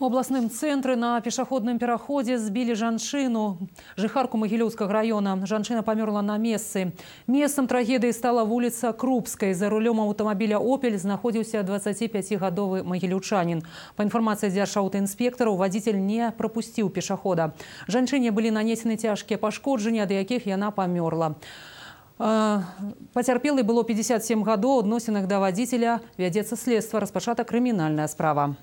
У областным центры на пешеходном переходе сбили Жаншину, жихарку Могилевского района. Жаншина померла на месте. Местом трагедии стала улица Крупской. За рулем автомобиля «Опель» находился 25-годовый могилючанин. По информации дзяржаўтаінспектара, водитель не пропустил пешехода. Жаншине были нанесены тяжкие пошкоджения, от яких яна померла. А, потерпелой было 57 гадоў, адносіных до водителя. Вядзецца следства, распачата крымінальная справа.